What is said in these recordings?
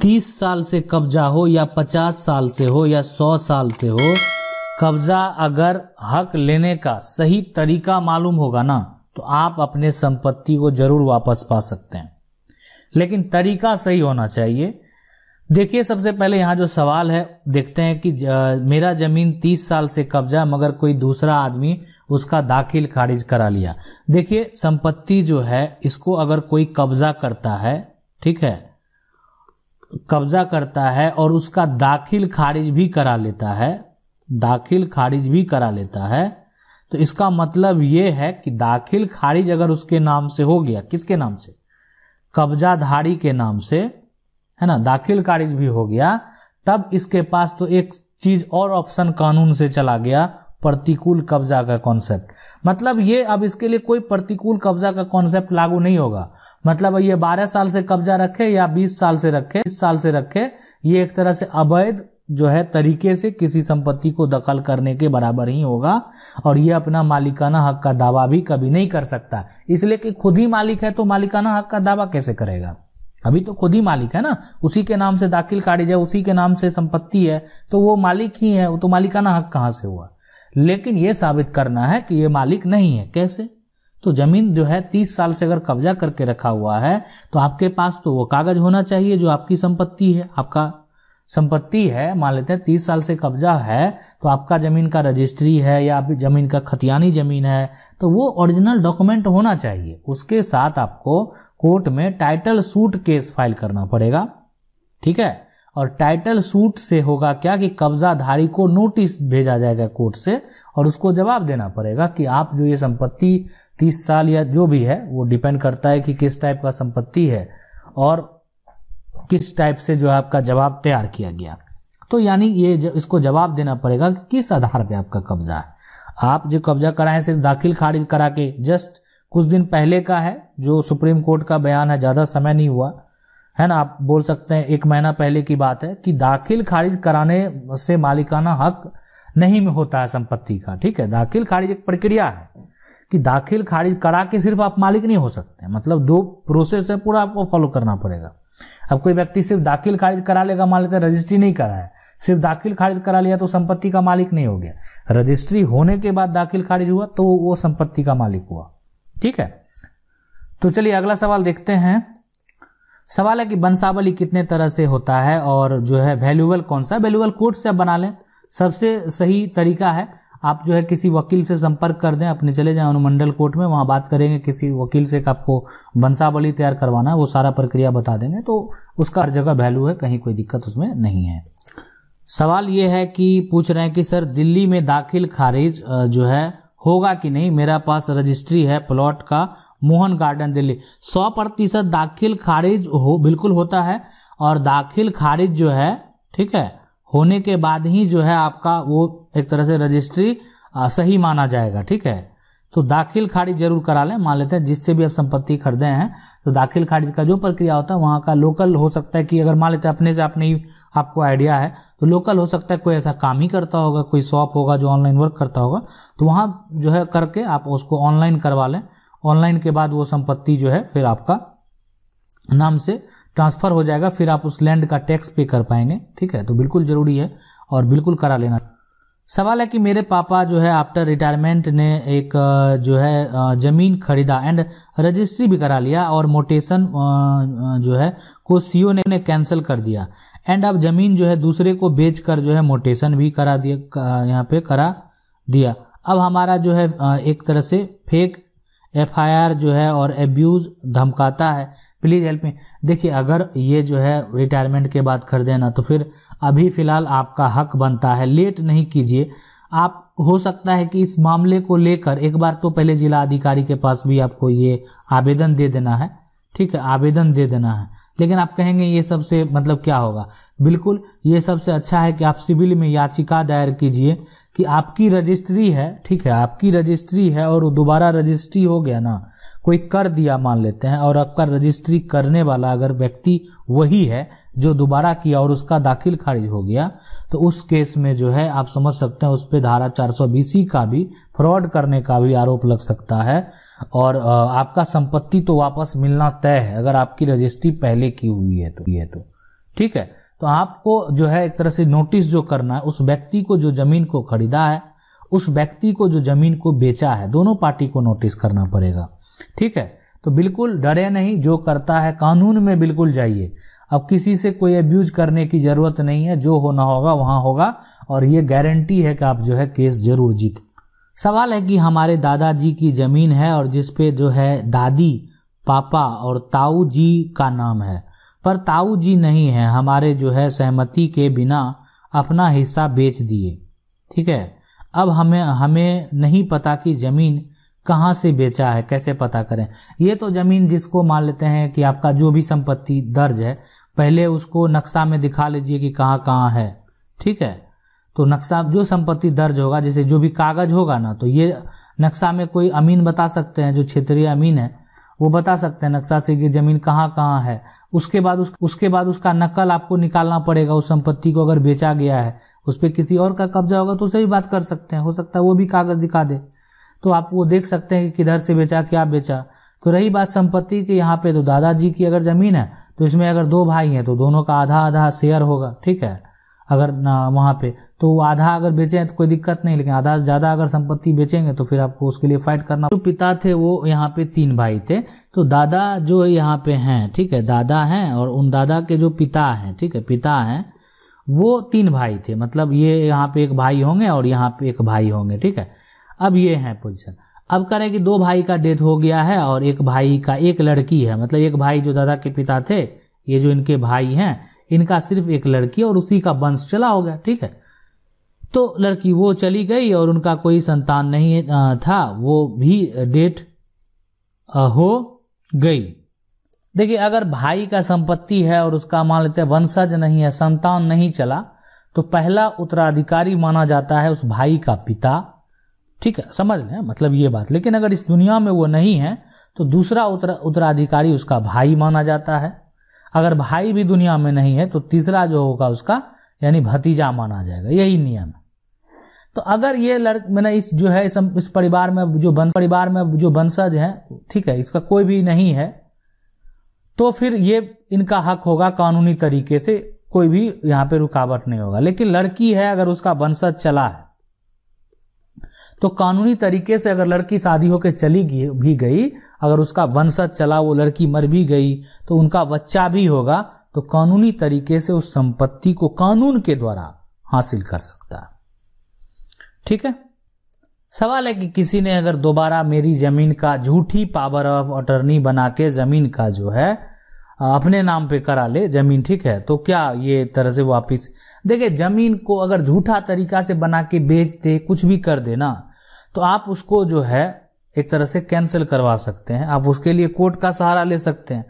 तीस साल से कब्जा हो या पचास साल से हो या सौ साल से हो कब्जा अगर हक लेने का सही तरीका मालूम होगा ना तो आप अपने संपत्ति को जरूर वापस पा सकते हैं लेकिन तरीका सही होना चाहिए देखिए सबसे पहले यहाँ जो सवाल है देखते हैं कि ज, मेरा जमीन तीस साल से कब्जा मगर कोई दूसरा आदमी उसका दाखिल खारिज करा लिया देखिए संपत्ति जो है इसको अगर कोई कब्जा करता है ठीक है कब्जा करता है और उसका दाखिल खारिज भी करा लेता है दाखिल खारिज भी करा लेता है तो इसका मतलब ये है कि दाखिल खारिज अगर उसके नाम से हो गया किसके नाम से कब्जाधारी के नाम से है ना दाखिल खारिज भी हो गया तब इसके पास तो एक चीज और ऑप्शन कानून से चला गया प्रतिकूल कब्जा का कॉन्सेप्ट मतलब ये अब इसके लिए कोई प्रतिकूल कब्जा का कॉन्सेप्ट लागू नहीं होगा मतलब ये 12 साल से कब्जा रखे या 20 साल से रखे 20 साल से रखे ये एक तरह से अवैध जो है तरीके से किसी संपत्ति को दखल करने के बराबर ही होगा और ये अपना मालिकाना हक का दावा भी कभी नहीं कर सकता इसलिए कि खुद ही मालिक है तो मालिकाना हक का दावा कैसे करेगा अभी तो खुद ही मालिक है ना उसी के नाम से दाखिल खारिज है उसी के नाम से संपत्ति है तो वो मालिक ही है वो तो मालिकाना हक कहां से हुआ लेकिन यह साबित करना है कि ये मालिक नहीं है कैसे तो जमीन जो है तीस साल से अगर कब्जा करके रखा हुआ है तो आपके पास तो वो कागज होना चाहिए जो आपकी संपत्ति है आपका संपत्ति है मान लेते हैं तीस साल से कब्जा है तो आपका जमीन का रजिस्ट्री है या जमीन का खतियानी जमीन है तो वो ओरिजिनल डॉक्यूमेंट होना चाहिए उसके साथ आपको कोर्ट में टाइटल सूट केस फाइल करना पड़ेगा ठीक है और टाइटल सूट से होगा क्या कि कब्जाधारी को नोटिस भेजा जाएगा कोर्ट से और उसको जवाब देना पड़ेगा कि आप जो ये संपत्ति तीस साल या जो भी है वो डिपेंड करता है कि किस टाइप का संपत्ति है और किस टाइप से जो है आपका जवाब तैयार किया गया तो यानी ये इसको जवाब देना पड़ेगा कि किस आधार पर आपका कब्जा है आप जो कब्जा कराए सिर्फ दाखिल खारिज करा के जस्ट कुछ दिन पहले का है जो सुप्रीम कोर्ट का बयान है ज़्यादा समय नहीं हुआ है ना आप बोल सकते हैं एक महीना पहले की बात है कि दाखिल खारिज कराने से मालिकाना हक नहीं में होता है संपत्ति का ठीक है दाखिल खारिज एक प्रक्रिया है कि दाखिल खारिज करा के सिर्फ आप मालिक नहीं हो सकते मतलब दो प्रोसेस है पूरा आपको फॉलो करना पड़ेगा अब कोई व्यक्ति सिर्फ दाखिल खारिज करा लेगा मान लेते रजिस्ट्री नहीं करा है सिर्फ दाखिल खारिज करा लिया तो संपत्ति का मालिक नहीं हो गया रजिस्ट्री होने के बाद दाखिल खारिज हुआ तो वो संपत्ति का मालिक हुआ ठीक है तो चलिए अगला सवाल देखते हैं सवाल है कि बंशावली कितने तरह से होता है और जो है वैल्यूबल कौन सा वैल्यूबल कोर्ट से आप बना लें सबसे सही तरीका है आप जो है किसी वकील से संपर्क कर दें अपने चले जाएं अनुमंडल कोर्ट में वहाँ बात करेंगे किसी वकील से आपको बंशावली तैयार करवाना है वो सारा प्रक्रिया बता देंगे तो उसका हर जगह वैल्यू है कहीं कोई दिक्कत उसमें नहीं है सवाल ये है कि पूछ रहे हैं कि सर दिल्ली में दाखिल खारिज जो है होगा कि नहीं मेरा पास रजिस्ट्री है प्लॉट का मोहन गार्डन दिल्ली सौ प्रतिशत दाखिल खारिज हो बिल्कुल होता है और दाखिल खारिज जो है ठीक है होने के बाद ही जो है आपका वो एक तरह से रजिस्ट्री सही माना जाएगा ठीक है तो दाखिल खारिज जरूर करा लें मान लेते हैं जिससे भी आप संपत्ति खरीदे हैं तो दाखिल खारिज का जो प्रक्रिया होता है वहाँ का लोकल हो सकता है कि अगर मान लेते हैं अपने से अपने ही आपको आइडिया है तो लोकल हो सकता है कोई ऐसा काम ही करता होगा कोई शॉप होगा जो ऑनलाइन वर्क करता होगा तो वहाँ जो है करके आप उसको ऑनलाइन करवा लें ऑनलाइन के बाद वो संपत्ति जो है फिर आपका नाम से ट्रांसफ़र हो जाएगा फिर आप उस लैंड का टैक्स पे कर पाएंगे ठीक है तो बिल्कुल ज़रूरी है और बिल्कुल करा लेना सवाल है कि मेरे पापा जो है आफ्टर रिटायरमेंट ने एक जो है ज़मीन खरीदा एंड रजिस्ट्री भी करा लिया और मोटेशन जो है को सीओ ने, ने कैंसिल कर दिया एंड अब ज़मीन जो है दूसरे को बेच कर जो है मोटेशन भी करा दिया यहाँ पे करा दिया अब हमारा जो है एक तरह से फेक एफ आई आर जो है और एब्यूज़ धमकाता है प्लीज़ हेल्प मी देखिए अगर ये जो है रिटायरमेंट के बाद कर देना तो फिर अभी फ़िलहाल आपका हक बनता है लेट नहीं कीजिए आप हो सकता है कि इस मामले को लेकर एक बार तो पहले जिला अधिकारी के पास भी आपको ये आवेदन दे देना है ठीक है आवेदन दे देना है लेकिन आप कहेंगे ये सबसे मतलब क्या होगा बिल्कुल ये सबसे अच्छा है कि आप सिविल में याचिका दायर कीजिए कि आपकी रजिस्ट्री है ठीक है आपकी रजिस्ट्री है और दोबारा रजिस्ट्री हो गया ना कोई कर दिया मान लेते हैं और आपका रजिस्ट्री करने वाला अगर व्यक्ति वही है जो दोबारा किया और उसका दाखिल खारिज हो गया तो उस केस में जो है आप समझ सकते हैं उस पर धारा चार का भी फ्रॉड करने का भी आरोप लग सकता है और आपका संपत्ति तो वापस मिलना तय है अगर आपकी रजिस्ट्री पहले पहले की हुई है तो ये तो ठीक है तो आपको जो है एक तरह से नोटिस जो करना है उस व्यक्ति को जो जमीन को खरीदा है उस व्यक्ति को जो जमीन को बेचा है दोनों पार्टी को नोटिस करना पड़ेगा ठीक है तो बिल्कुल डरे नहीं जो करता है कानून में बिल्कुल जाइए अब किसी से कोई अब्यूज करने की ज़रूरत नहीं है जो होना होगा वहां होगा और ये गारंटी है कि आप जो है केस जरूर जीत सवाल है कि हमारे दादाजी की ज़मीन है और जिसपे जो है दादी पापा और ताऊ जी का नाम है पर ताऊ जी नहीं है हमारे जो है सहमति के बिना अपना हिस्सा बेच दिए ठीक है अब हमें हमें नहीं पता कि ज़मीन कहाँ से बेचा है कैसे पता करें ये तो ज़मीन जिसको मान लेते हैं कि आपका जो भी संपत्ति दर्ज है पहले उसको नक्शा में दिखा लीजिए कि कहाँ कहाँ है ठीक है तो नक्शा जो संपत्ति दर्ज होगा जैसे जो भी कागज़ होगा ना तो ये नक्शा में कोई अमीन बता सकते हैं जो क्षेत्रीय अमीन है वो बता सकते हैं नक्शा से कि जमीन कहाँ कहाँ है उसके बाद उस उसके बाद उसका नकल आपको निकालना पड़ेगा उस संपत्ति को अगर बेचा गया है उस पर किसी और का कब्जा होगा तो उसे भी बात कर सकते हैं हो सकता है वो भी कागज दिखा दे तो आप वो देख सकते हैं कि किधर से बेचा क्या बेचा तो रही बात संपत्ति की यहाँ पे तो दादाजी की अगर जमीन है तो इसमें अगर दो भाई हैं तो दोनों का आधा आधा शेयर होगा ठीक है अगर वहाँ पे तो आधा अगर बेचें तो कोई दिक्कत नहीं लेकिन आधा से ज़्यादा अगर संपत्ति बेचेंगे तो फिर आपको उसके लिए फाइट करना जो पिता थे वो यहाँ पे तीन भाई थे तो दादा जो यहाँ पे हैं ठीक है दादा हैं और उन दादा के जो पिता हैं ठीक है पिता हैं वो तीन भाई थे मतलब ये यहाँ पे एक भाई होंगे और यहाँ पे एक भाई होंगे ठीक है अब ये हैं पोजिशन अब करें कि दो भाई का डेथ हो गया है और एक भाई का एक लड़की है मतलब एक भाई जो दादा के पिता थे ये जो इनके भाई हैं इनका सिर्फ एक लड़की और उसी का वंश चला हो गया ठीक है तो लड़की वो चली गई और उनका कोई संतान नहीं था वो भी डेट हो गई देखिए अगर भाई का संपत्ति है और उसका मान लेते हैं वंशज नहीं है संतान नहीं चला तो पहला उत्तराधिकारी माना जाता है उस भाई का पिता ठीक है समझ लें मतलब ये बात लेकिन अगर इस दुनिया में वो नहीं है तो दूसरा उत्तराधिकारी उसका भाई माना जाता है अगर भाई भी दुनिया में नहीं है तो तीसरा जो होगा उसका यानी भतीजा माना जाएगा यही नियम है तो अगर ये लड़क मैंने इस जो है इस, इस परिवार में जो बन परिवार में जो वंशज हैं ठीक है इसका कोई भी नहीं है तो फिर ये इनका हक होगा कानूनी तरीके से कोई भी यहाँ पे रुकावट नहीं होगा लेकिन लड़की है अगर उसका वंशज चला है तो कानूनी तरीके से अगर लड़की शादी होकर चली भी गई अगर उसका वंशज चला वो लड़की मर भी गई तो उनका बच्चा भी होगा तो कानूनी तरीके से उस संपत्ति को कानून के द्वारा हासिल कर सकता है ठीक है सवाल है कि किसी ने अगर दोबारा मेरी जमीन का झूठी पावर ऑफ अटर्नी बना के जमीन का जो है अपने नाम पे करा ले जमीन ठीक है तो क्या ये तरह से वापिस देखिए जमीन को अगर झूठा तरीका से बना के बेच दे कुछ भी कर देना तो आप उसको जो है एक तरह से कैंसिल करवा सकते हैं आप उसके लिए कोर्ट का सहारा ले सकते हैं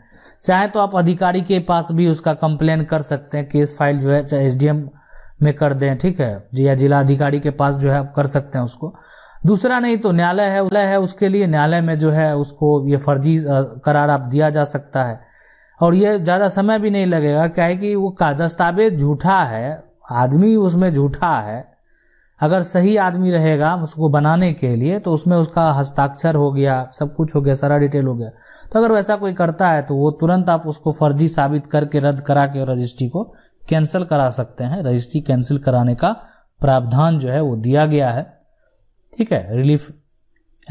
चाहे तो आप अधिकारी के पास भी उसका कंप्लेन कर सकते हैं केस फाइल जो है चाहे एसडीएम में कर दें ठीक है या जिला अधिकारी के पास जो है आप कर सकते हैं उसको दूसरा नहीं तो न्यायालय है है उसके लिए न्यायालय में जो है उसको ये फर्जी करार आप दिया जा सकता है और ये ज़्यादा समय भी नहीं लगेगा क्या है कि वो का दस्तावेज झूठा है आदमी उसमें झूठा है अगर सही आदमी रहेगा उसको बनाने के लिए तो उसमें उसका हस्ताक्षर हो गया सब कुछ हो गया सारा डिटेल हो गया तो अगर वैसा कोई करता है तो वो तुरंत आप उसको फर्जी साबित करके रद्द करा के रजिस्ट्री को कैंसिल करा सकते हैं रजिस्ट्री कैंसिल कराने का प्रावधान जो है वो दिया गया है ठीक है रिलीफ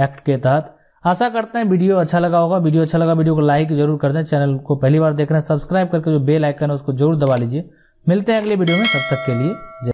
एक्ट के तहत आशा करते हैं वीडियो अच्छा लगा होगा वीडियो अच्छा लगा वीडियो को लाइक जरूर कर दें चैनल को पहली बार देख रहे हैं सब्सक्राइब करके जो बेल आइकन है उसको जरूर दबा लीजिए मिलते हैं अगले वीडियो में तब तक के लिए